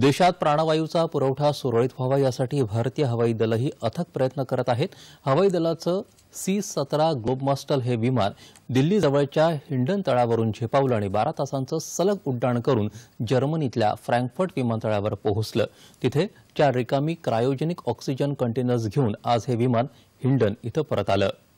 देशात प्राणवायूचा पुरवठा सुरळीत व्हावा यासाठी भारतीय हवाई दलही अथक प्रयत्न करत आहेत हवाई दलाचं सी सतरा ग्लोबमास्टल हे विमान दिल्लीजवळच्या हिंडन तळावरून झेपावलं आणि बारा तासांचं सलग उड्डाण करून जर्मनीतल्या फ्रँकफर्ट विमानतळावर पोहोचलं तिथे चार रिकामी क्रायोजेनिक ऑक्सिजन कंटेनर्स घेऊन आज हे विमान हिंडन इथं परत आलं